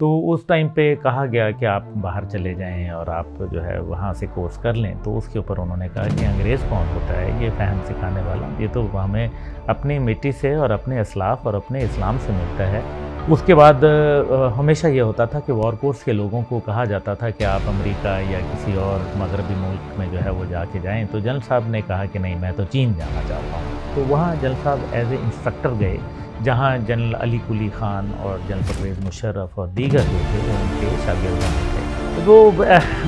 तो उस टाइम पे कहा गया कि आप बाहर चले जाएं और आप जो है वहाँ से कोर्स कर लें तो उसके ऊपर उन्होंने कहा कि अंग्रेज़ कौन होता है ये फैन सिखाने वाला ये तो हमें अपनी मिट्टी से और अपने असलाफ और अपने इस्लाम से मिलता है उसके बाद हमेशा ये होता था कि वॉर कोर्स के लोगों को कहा जाता था कि आप अमेरिका या किसी और मगरबी मुल्क में जो है वो जाके जाएं तो जनरल साहब ने कहा कि नहीं मैं तो चीन जाना चाहता हूँ तो वहाँ जनरल साहब एज ए इंस्ट्रक्टर गए जहाँ जनरल अली कुली खान और जनरल परवेज़ मुशर्रफ और दीगर जो थे तो वो उनके शागिर्दा थे वो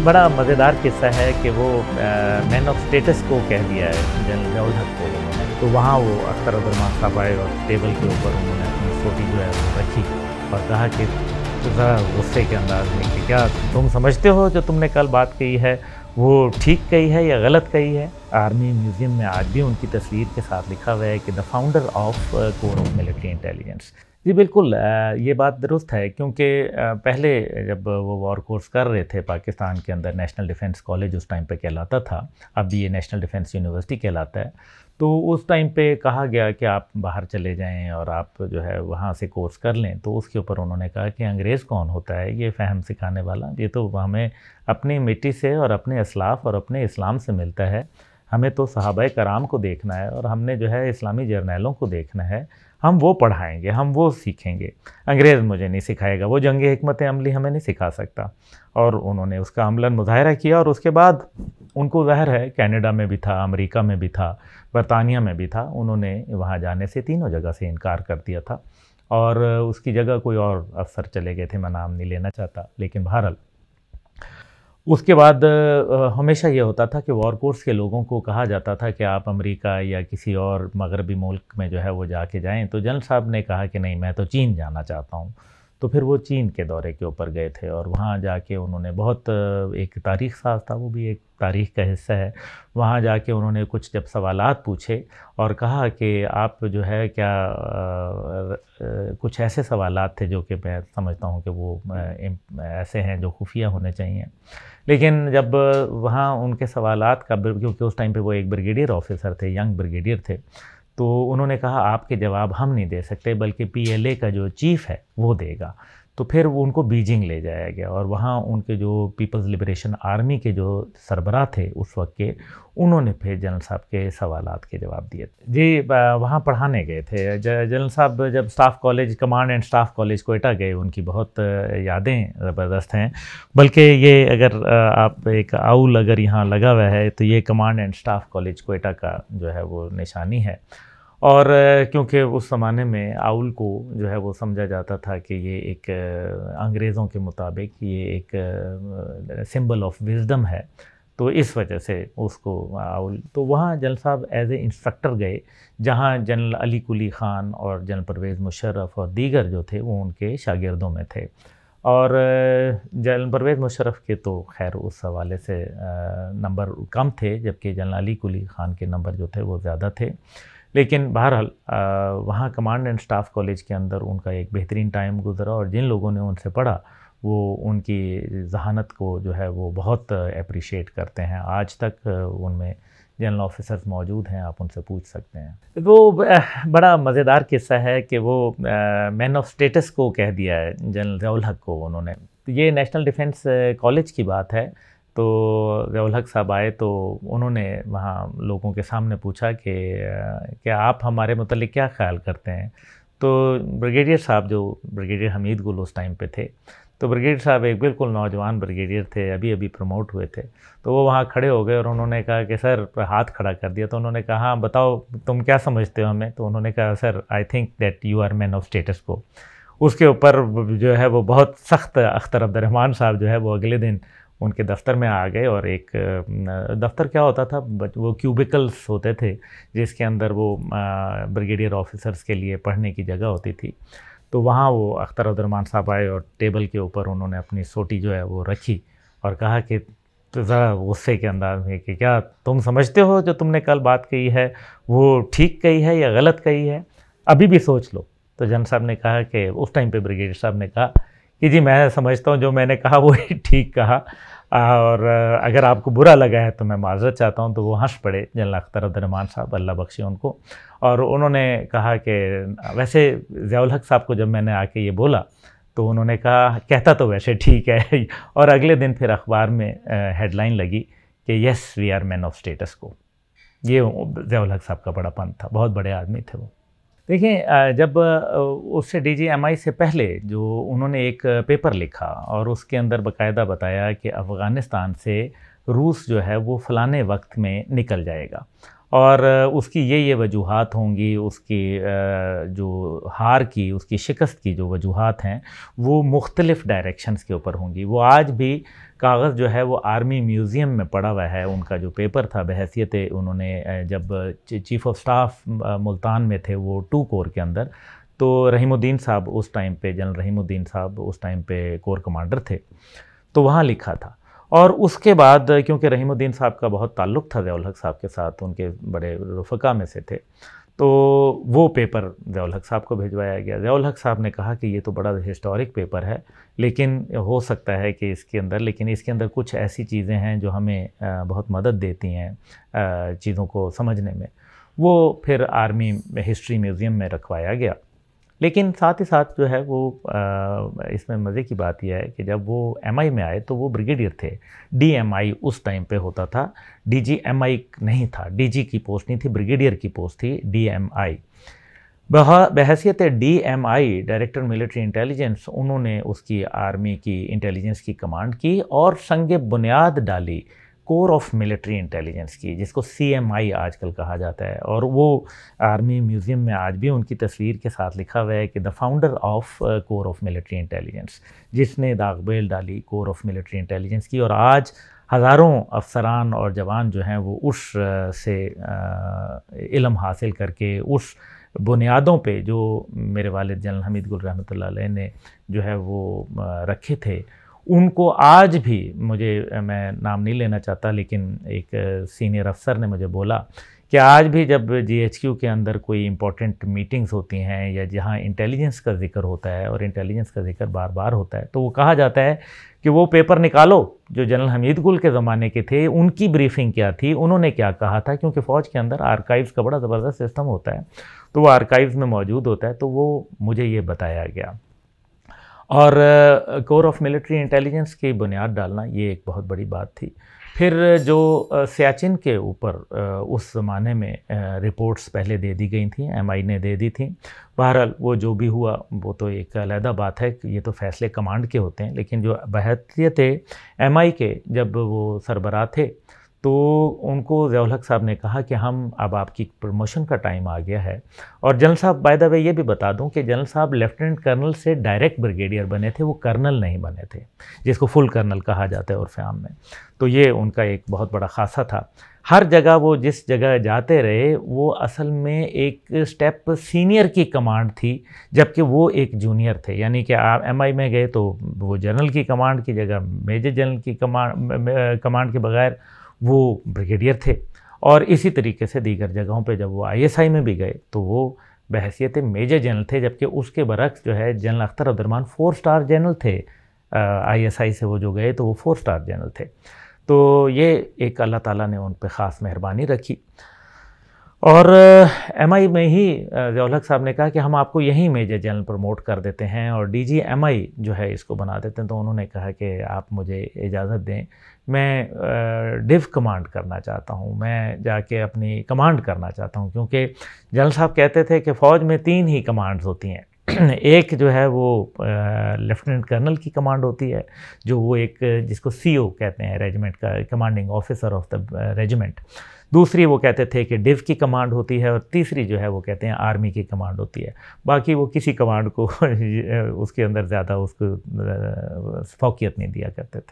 बड़ा मज़ेदार किस्सा है कि वो मैन ऑफ स्टेटस को कह दिया है जनरल जवल हक को उन्होंने तो वहाँ वो अख्तर अब्दुलमान साहब आए और टेबल के ऊपर उन्होंने अपनी फोटी जो है वो रखी और कहा कि ज़रा गुस्से के अंदाज में कि क्या तुम समझते हो जो तुमने कल बात की है वो ठीक कही है या गलत कही है आर्मी म्यूज़ियम में आज भी उनकी तस्वीर के साथ लिखा हुआ है कि the founder of core of military intelligence जी बिल्कुल uh, ये बात दुरुस्त है क्योंकि uh, पहले जब वो वॉर कोर्स कर रहे थे पाकिस्तान के अंदर नेशनल डिफेंस कॉलेज उस टाइम पे कहलाता था अब ये नेशनल डिफेंस यूनिवर्सिटी कहलाता है तो उस टाइम पे कहा गया कि आप बाहर चले जाएं और आप जो है वहाँ से कोर्स कर लें तो उसके ऊपर उन्होंने कहा कि अंग्रेज़ कौन होता है ये फ़हम सिखाने वाला ये तो हमें अपनी मिट्टी से और अपने असलाफ और अपने इस्लाम से मिलता है हमें तो सहाबा कराम को देखना है और हमने जो है इस्लामी जर्नैलों को देखना है हम वो पढ़ाएंगे हम वो सीखेंगे अंग्रेज़ मुझे नहीं सिखाएगा वो जंग हमत अमली हमें नहीं सिखा सकता और उन्होंने उसका अमला मुजाहरा किया और उसके बाद उनको ज़ाहिर है कैनेडा में भी था अमेरिका में भी था बरतानिया में भी था उन्होंने वहाँ जाने से तीनों जगह से इनकार कर दिया था और उसकी जगह कोई और अफसर चले गए थे मैं नाम नहीं लेना चाहता लेकिन बहरहाल उसके बाद हमेशा ये होता था कि वॉर कोर्स के लोगों को कहा जाता था कि आप अमेरिका या किसी और मगरबी मुल्क में जो है वो जाके जाएं तो जनरल साहब ने कहा कि नहीं मैं तो चीन जाना चाहता हूँ तो फिर वो चीन के दौरे के ऊपर गए थे और वहाँ जाके उन्होंने बहुत एक तारीख साज था वो भी एक तारीख का हिस्सा है वहाँ जाके उन्होंने कुछ जब सवाल पूछे और कहा कि आप जो है क्या कुछ ऐसे सवाल थे जो कि मैं समझता हूँ कि वो ऐसे हैं जो खुफिया होने चाहिए लेकिन जब वहाँ उनके सवाल का क्योंकि उस टाइम पे वो एक ब्रिगेडियर ऑफिसर थे यंग ब्रिगेडियर थे तो उन्होंने कहा आपके जवाब हम नहीं दे सकते बल्कि पीएलए का जो चीफ है वो देगा तो फिर वो उनको बीजिंग ले जाया गया और वहाँ उनके जो पीपल्स लिबरेशन आर्मी के जो सरबरा थे उस वक्त के उन्होंने फिर जनरल साहब के सवाल के जवाब दिए थे जी वहाँ पढ़ाने गए थे जनरल साहब जब staff college command and staff college Quetta गए उनकी बहुत यादें ज़बरदस्त हैं बल्कि ये अगर आप एक आउल अगर यहाँ लगा हुआ है तो ये command and staff college Quetta का जो है वो निशानी है और क्योंकि उस ज़माने में आउल को जो है वो समझा जाता था कि ये एक अंग्रेज़ों के मुताबिक ये एक सिंबल ऑफ विजडम है तो इस वजह से उसको आउल तो वहाँ जनरल साहब एज ए इंस्ट्रक्टर गए जहाँ जनरल अली कुली ख़ान और जनरल परवेज़ मुशर्रफ और दीगर जो थे वो उनके शागिर्दों में थे और जनरल परवेज़ मुशर्रफ के तो खैर उस हवाले से नंबर कम थे जबकि जनरल अली कुली ख़ान के नंबर जो थे वो ज़्यादा थे लेकिन बहरहाल वहाँ कमांड एंड स्टाफ कॉलेज के अंदर उनका एक बेहतरीन टाइम गुजरा और जिन लोगों ने उनसे पढ़ा वो उनकी जहानत को जो है वो बहुत अप्रिशिएट करते हैं आज तक उनमें जनरल ऑफिसर्स मौजूद हैं आप उनसे पूछ सकते हैं वो बड़ा मज़ेदार किस्सा है कि वो मैन ऑफ स्टेटस को कह दिया है जनरल जवल हक को उन्होंने तो ये नेशनल डिफेंस कॉलेज की बात है तो जवल हक साहब आए तो उन्होंने वहाँ लोगों के सामने पूछा कि क्या आप हमारे मतलब क्या ख्याल करते हैं तो ब्रिगेडियर साहब जो ब्रिगेडियर हमीद गुल उस टाइम पे थे तो ब्रिगेडियर साहब एक बिल्कुल नौजवान ब्रिगेडियर थे अभी अभी प्रमोट हुए थे तो वो वहाँ खड़े हो गए और उन्होंने कहा कि सर हाथ खड़ा कर दिया तो उन्होंने कहा हाँ बताओ तुम क्या समझते हो हमें तो उन्होंने कहा sir I think that you are man of status को उसके ऊपर जो है वो बहुत सख्त अख्तर अब्दरहमान साहब जो है वो अगले दिन उनके दफ्तर में आ गए और एक दफ्तर क्या होता था वो क्यूबिकल्स होते थे जिसके अंदर वो ब्रिगेडियर ऑफिसर्स के लिए पढ़ने की जगह होती थी तो वहाँ वो अख्तर उदरमान साहब आए और टेबल के ऊपर उन्होंने अपनी सोटी जो है वो रखी और कहा कि ज़रा गुस्से के अंदाज में कि क्या तुम समझते हो जो तुमने कल बात कही है वो ठीक कही है या गलत कही है अभी भी सोच लो तो जन साहब ने कहा कि उस टाइम पे ब्रिगेडियर साहब ने कहा कि जी मैं समझता हूँ जो मैंने कहा वो ठीक कहा और अगर आपको बुरा लगा है तो मैं माजरत चाहता हूँ तो वो हंस पड़े जनरल अख्तर अब्दुलरमान साहब अल्लाह बख्शी उनको और उन्होंने कहा कि वैसे ज़ियाल हक साहब को जब मैंने आके ये बोला तो उन्होंने कहा कहता तो वैसे ठीक है और अगले दिन फिर अखबार में हेडलाइन लगी कि yes we are man of status को ये ज़ियाल हक साहब का बड़ा पन था बहुत बड़े आदमी थे वो देखिए जब उससे डीजीएमआई से पहले जो उन्होंने एक पेपर लिखा और उसके अंदर बकायदा बताया कि अफ़गानिस्तान से रूस जो है वो फलाने वक्त में निकल जाएगा और उसकी ये ये वजूहत होंगी उसकी जो हार की उसकी शिकस्त की जो वजूहत हैं वो मुख्तलिफ़ डायरेक्शंस के ऊपर होंगी वो आज भी कागज़ जो है वो आर्मी म्यूज़ियम में पड़ा हुआ है उनका जो पेपर था बहसीत उन्होंने जब चीफ़ ऑफ स्टाफ मुल्तान में थे वो टू कोर के अंदर तो रहीमुद्दीन साहब उस टाइम पे जनरल रहीमुद्दीन साहब उस टाइम पे कोर कमांडर थे तो वहाँ लिखा था और उसके बाद क्योंकि रहीमुद्दीन साहब का बहुत ताल्लुक था जयाल हक साहब के साथ उनके बड़े रफ़का में से थे तो वो पेपर जयाल हक साहब को भिजवाया गया जयाल हक साहब ने कहा कि ये तो बड़ा हिस्टोरिक पेपर है लेकिन हो सकता है कि इसके अंदर लेकिन इसके अंदर कुछ ऐसी चीज़ें हैं जो हमें बहुत मदद देती हैं चीज़ों को समझने में वो फिर आर्मी हिस्ट्री म्यूज़ियम में रखवाया गया लेकिन साथ ही साथ जो है वो इसमें मज़े की बात यह है कि जब वो एम में आए तो वो ब्रिगेडियर थे डी उस टाइम पे होता था डी जी नहीं था डी की पोस्ट नहीं थी ब्रिगेडियर की पोस्ट थी डी बहसीत D M I director military intelligence उन्होंने उसकी आर्मी की इंटेलिजेंस की कमांड की और संग बुनियाद डाली कोर ऑफ मिलिट्री इंटेलिजेंस की जिसको सी आजकल कहा जाता है और वो आर्मी म्यूज़ियम में आज भी उनकी तस्वीर के साथ लिखा हुआ है कि the founder of core of military intelligence जिसने दागबेल डाली कोर ऑफ मिलिट्री इंटेलिजेंस की और आज हज़ारों अफसरान और जवान जो हैं वो उस से इलम हासिल करके उस बुनियादों पे जो मेरे वालद जनरल हमीद गुल रहमत ने जो है वो रखे थे उनको आज भी मुझे मैं नाम नहीं लेना चाहता लेकिन एक सीनियर अफसर ने मुझे बोला कि आज भी जब जी के अंदर कोई इम्पोर्टेंट मीटिंग्स होती हैं या जहाँ इंटेलिजेंस का जिक्र होता है और इंटेलिजेंस का जिक्र बार बार होता है तो वो कहा जाता है कि वो पेपर निकालो जो जनरल हमीद गुल के ज़माने के थे उनकी ब्रीफिंग क्या थी उन्होंने क्या कहा था क्योंकि फ़ौज के अंदर आर्काइव्स का बड़ा ज़बरदस्त सिस्टम होता है तो वो आर्काइव्स में मौजूद होता है तो वो मुझे ये बताया गया और कोर ऑफ मिलिट्री इंटेलिजेंस की बुनियाद डालना ये एक बहुत बड़ी बात थी फिर जो सियाचिन के ऊपर उस ज़माने में रिपोर्ट्स पहले दे दी गई थी एम ने दे दी थी बहरहाल वो जो भी हुआ वो तो एक अलहदा बात है ये तो फ़ैसले कमांड के होते हैं लेकिन जो बहसीत एम के जब वो सरबरा थे तो उनको जयाल साहब ने कहा कि हम अब आपकी प्रमोशन का टाइम आ गया है और जनरल साहब बाय द वे ये भी बता दूं कि जनरल साहब लेफ्टिनेंट कर्नल से डायरेक्ट ब्रिगेडियर बने थे वो कर्नल नहीं बने थे जिसको फुल कर्नल कहा जाता है उर्फ आम में तो ये उनका एक बहुत बड़ा खासा था हर जगह वो जिस जगह जाते रहे वो असल में एक स्टेप सीनियर की कमांड थी जबकि वो एक जूनियर थे यानी कि आप एम में गए तो वो जनरल की कमांड की जगह मेजर जनरल की कमांड कमांड के बगैर वो ब्रिगेडियर थे और इसी तरीके से दीगर जगहों पे जब वो आईएसआई में भी गए तो वो बहसीत मेजर जनरल थे जबकि उसके बरक्स जो है general Akhtar Abdurrahman four star general ISI आईएसआई से वो जो गए तो वो फोर स्टार जनरल थे तो ये एक अल्लाह ताला ने उन पर ख़ास मेहरबानी रखी और एम uh, में ही जौलक साहब ने कहा कि हम आपको यहीं मेजर जनरल प्रमोट कर देते हैं और डी जी जो है इसको बना देते हैं तो उन्होंने कहा कि आप मुझे इजाज़त दें मैं डिव uh, कमांड करना चाहता हूँ मैं जाके अपनी कमांड करना चाहता हूँ क्योंकि जनरल साहब कहते थे कि फ़ौज में तीन ही कमांड्स होती हैं एक जो है वो लेफ्टिनेंट कर्नल की कमांड होती है जो वो एक जिसको सीओ कहते हैं रेजिमेंट का commanding officer of the regiment दूसरी वो कहते थे कि डिव की कमांड होती है और तीसरी जो है वो कहते हैं आर्मी की कमांड होती है बाकी वो किसी कमांड को उसके अंदर ज़्यादा उसको फोकियत नहीं दिया करते थे